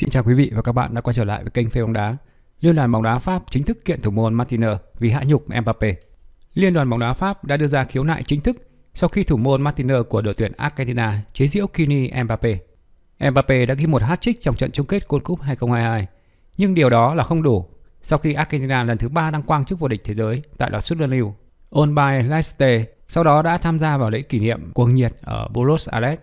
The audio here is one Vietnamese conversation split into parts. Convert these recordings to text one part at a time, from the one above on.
Xin chào quý vị và các bạn đã quay trở lại với kênh Phê bóng đá. Liên đoàn bóng đá Pháp chính thức kiện thủ môn Martinez vì hạ nhục Mbappe. Liên đoàn bóng đá Pháp đã đưa ra khiếu nại chính thức sau khi thủ môn Martinez của đội tuyển Argentina chế giễu kini Mbappe. Mbappe đã ghi một hat-trick trong trận chung kết World Cup 2022, nhưng điều đó là không đủ sau khi Argentina lần thứ 3 đăng quang chức vô địch thế giới tại loạt sút đơn lưu. by Leicester sau đó đã tham gia vào lễ kỷ niệm cuồng nhiệt ở Buenos Aires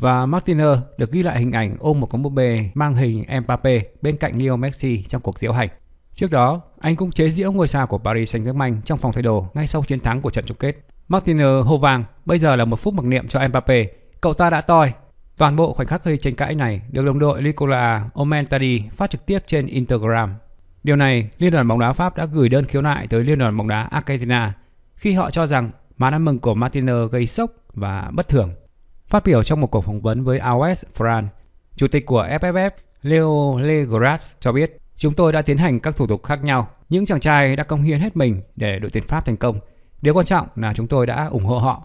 và Martiner được ghi lại hình ảnh ôm một con búp bê mang hình Mbappe bên cạnh Leo Messi trong cuộc diễu hành. Trước đó, anh cũng chế giễu ngôi sao của Paris Saint-Germain trong phòng thay đồ ngay sau chiến thắng của trận chung kết. Martiner hô vang, bây giờ là một phút mặc niệm cho Mbappe, cậu ta đã toi. Toàn bộ khoảnh khắc hơi tranh cãi này được đồng đội Nicola Omentadi phát trực tiếp trên Instagram. Điều này, Liên đoàn bóng đá Pháp đã gửi đơn khiếu nại tới Liên đoàn bóng đá Argentina khi họ cho rằng màn ăn mừng của Martiner gây sốc và bất thường. Phát biểu trong một cuộc phỏng vấn với AOS France, Chủ tịch của FFF Leo Legras cho biết Chúng tôi đã tiến hành các thủ tục khác nhau. Những chàng trai đã công hiến hết mình để đội tuyển Pháp thành công. Điều quan trọng là chúng tôi đã ủng hộ họ.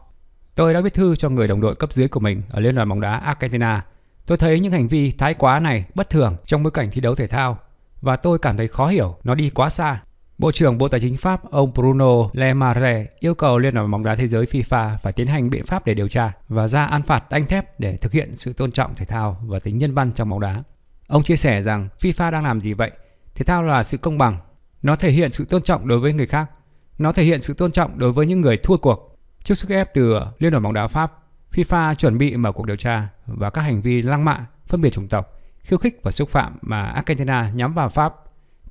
Tôi đã viết thư cho người đồng đội cấp dưới của mình ở Liên đoàn bóng đá Argentina. Tôi thấy những hành vi thái quá này bất thường trong bối cảnh thi đấu thể thao và tôi cảm thấy khó hiểu nó đi quá xa. Bộ trưởng Bộ Tài chính Pháp ông Bruno Le Maire yêu cầu Liên đoàn bóng đá thế giới FIFA phải tiến hành biện pháp để điều tra và ra án phạt đanh thép để thực hiện sự tôn trọng thể thao và tính nhân văn trong bóng đá. Ông chia sẻ rằng FIFA đang làm gì vậy? Thể thao là sự công bằng. Nó thể hiện sự tôn trọng đối với người khác. Nó thể hiện sự tôn trọng đối với những người thua cuộc. Trước sức ép từ Liên đoàn bóng đá Pháp, FIFA chuẩn bị mở cuộc điều tra và các hành vi lăng mạ, phân biệt chủng tộc, khiêu khích và xúc phạm mà Argentina nhắm vào Pháp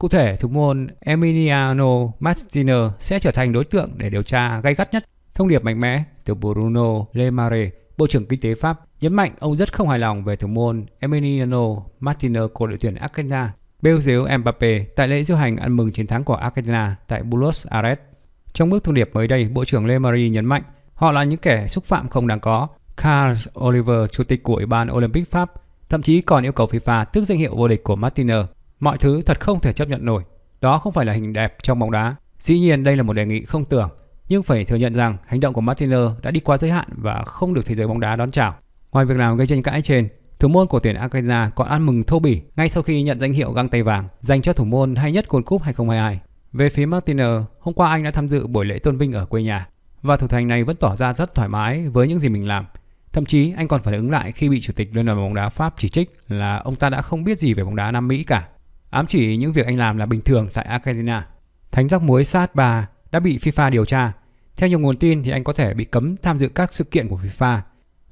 Cụ thể, thủ môn Emiliano Martino sẽ trở thành đối tượng để điều tra gay gắt nhất. Thông điệp mạnh mẽ từ Bruno Le Maire, Bộ trưởng Kinh tế Pháp, nhấn mạnh ông rất không hài lòng về thủ môn Emiliano Martino của đội tuyển Argentina bêu dếu Mbappe tại lễ diễu hành ăn mừng chiến thắng của Argentina tại Buenos Aires. Trong bức thông điệp mới đây, Bộ trưởng Le Maire nhấn mạnh họ là những kẻ xúc phạm không đáng có. Carl Oliver, chủ tịch của Ủy ban Olympic Pháp, thậm chí còn yêu cầu FIFA tước danh hiệu vô địch của Martino Mọi thứ thật không thể chấp nhận nổi. Đó không phải là hình đẹp trong bóng đá. Dĩ nhiên đây là một đề nghị không tưởng, nhưng phải thừa nhận rằng hành động của Martino đã đi quá giới hạn và không được thế giới bóng đá đón chào. Ngoài việc làm gây tranh cãi trên, thủ môn của tuyển Argentina còn ăn mừng thô bỉ ngay sau khi nhận danh hiệu găng tay vàng dành cho thủ môn hay nhất World Cup 2022. Về phía Martino, hôm qua anh đã tham dự buổi lễ tôn vinh ở quê nhà và thủ thành này vẫn tỏ ra rất thoải mái với những gì mình làm. Thậm chí anh còn phản ứng lại khi bị chủ tịch Liên đoàn bóng đá Pháp chỉ trích là ông ta đã không biết gì về bóng đá Nam Mỹ cả ám chỉ những việc anh làm là bình thường tại Argentina. Thánh giác muối sát bà đã bị FIFA điều tra. Theo nhiều nguồn tin thì anh có thể bị cấm tham dự các sự kiện của FIFA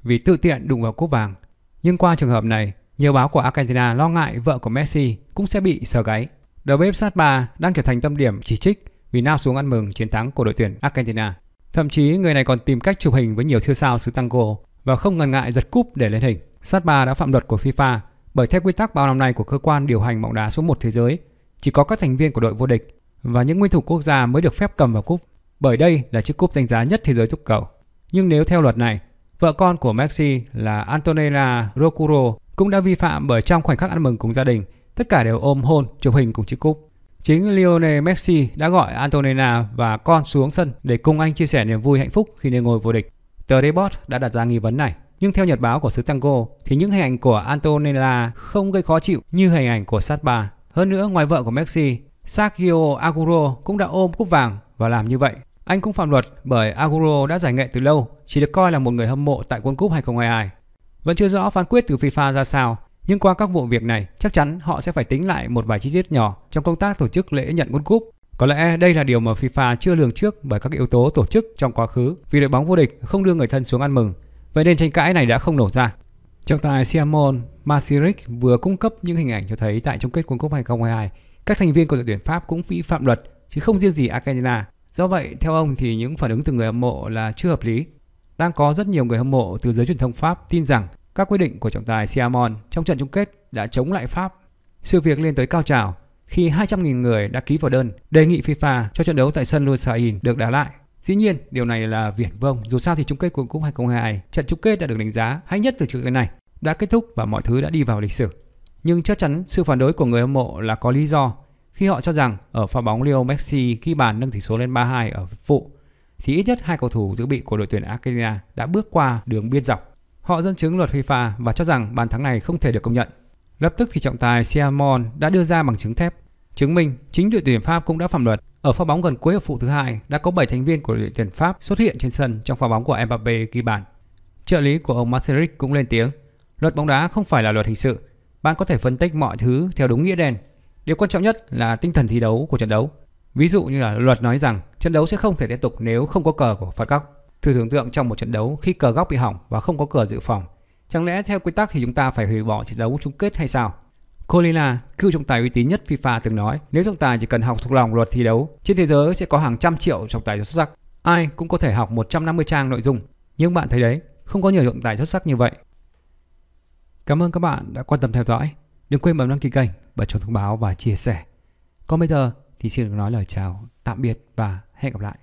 vì tự tiện đụng vào cúp vàng. Nhưng qua trường hợp này, nhiều báo của Argentina lo ngại vợ của Messi cũng sẽ bị sờ gáy. Đầu bếp sát bà đang trở thành tâm điểm chỉ trích vì nao xuống ăn mừng chiến thắng của đội tuyển Argentina. Thậm chí người này còn tìm cách chụp hình với nhiều siêu sao xứ Tango và không ngần ngại giật cúp để lên hình. Sát bà đã phạm luật của FIFA bởi theo quy tắc bao năm nay của cơ quan điều hành bóng đá số 1 thế giới, chỉ có các thành viên của đội vô địch và những nguyên thủ quốc gia mới được phép cầm vào cúp, bởi đây là chiếc cúp danh giá nhất thế giới thúc cầu. Nhưng nếu theo luật này, vợ con của Messi là Antonella Rocuro cũng đã vi phạm bởi trong khoảnh khắc ăn mừng cùng gia đình, tất cả đều ôm hôn, chụp hình cùng chiếc cúp. Chính Lionel Messi đã gọi Antonella và con xuống sân để cùng anh chia sẻ niềm vui hạnh phúc khi lên ngôi vô địch. Tờ Deport đã đặt ra nghi vấn này. Nhưng theo nhật báo của xứ Tango thì những hình ảnh của Antonella không gây khó chịu như hình ảnh của Satpa. Hơn nữa ngoài vợ của Messi, Sergio Aguro cũng đã ôm cúp vàng và làm như vậy. Anh cũng phạm luật bởi Aguro đã giải nghệ từ lâu, chỉ được coi là một người hâm mộ tại World Cup 2022. Vẫn chưa rõ phán quyết từ FIFA ra sao, nhưng qua các vụ việc này, chắc chắn họ sẽ phải tính lại một vài chi tiết nhỏ trong công tác tổ chức lễ nhận World Cup. Có lẽ đây là điều mà FIFA chưa lường trước bởi các yếu tố tổ chức trong quá khứ vì đội bóng vô địch không đưa người thân xuống ăn mừng Vậy nên tranh cãi này đã không nổ ra. Trọng tài Siamon Masirik vừa cung cấp những hình ảnh cho thấy tại chung kết World Cup 2022, các thành viên của đội tuyển Pháp cũng vi phạm luật chứ không riêng gì Argentina. Do vậy, theo ông thì những phản ứng từ người hâm mộ là chưa hợp lý. Đang có rất nhiều người hâm mộ từ giới truyền thông Pháp tin rằng các quyết định của trọng tài Siamon trong trận chung kết đã chống lại Pháp. Sự việc lên tới cao trào khi 200.000 người đã ký vào đơn đề nghị FIFA cho trận đấu tại sân Lusail được đá lại. Dĩ nhiên, điều này là viển vông, dù sao thì chung kết World Cup 2022, trận chung kết đã được đánh giá hay nhất từ trước đến nay, đã kết thúc và mọi thứ đã đi vào lịch sử. Nhưng chắc chắn sự phản đối của người hâm mộ là có lý do khi họ cho rằng ở pha bóng Leo Messi khi bàn nâng tỷ số lên 3-2 ở phụ thì ít nhất hai cầu thủ dự bị của đội tuyển Argentina đã bước qua đường biên dọc. Họ dẫn chứng luật FIFA và cho rằng bàn thắng này không thể được công nhận. Lập tức thì trọng tài Siamon đã đưa ra bằng chứng thép chứng minh chính đội tuyển Pháp cũng đã phạm luật ở pha bóng gần cuối ở phụ thứ hai đã có 7 thành viên của đội tuyển Pháp xuất hiện trên sân trong pha bóng của Mbappe ghi bàn. Trợ lý của ông Marcelic cũng lên tiếng, luật bóng đá không phải là luật hình sự, bạn có thể phân tích mọi thứ theo đúng nghĩa đen. Điều quan trọng nhất là tinh thần thi đấu của trận đấu. Ví dụ như là luật nói rằng trận đấu sẽ không thể tiếp tục nếu không có cờ của phạt góc. Thử tưởng tượng trong một trận đấu khi cờ góc bị hỏng và không có cờ dự phòng, chẳng lẽ theo quy tắc thì chúng ta phải hủy bỏ trận đấu chung kết hay sao? Colina cựu trọng tài uy tín nhất FIFA từng nói, nếu trọng tài chỉ cần học thuộc lòng luật thi đấu, trên thế giới sẽ có hàng trăm triệu trọng tài xuất sắc. Ai cũng có thể học 150 trang nội dung. Nhưng bạn thấy đấy, không có nhiều trọng tài xuất sắc như vậy. Cảm ơn các bạn đã quan tâm theo dõi. Đừng quên bấm đăng ký kênh, bật chuông thông báo và chia sẻ. Còn bây giờ thì xin được nói lời chào, tạm biệt và hẹn gặp lại.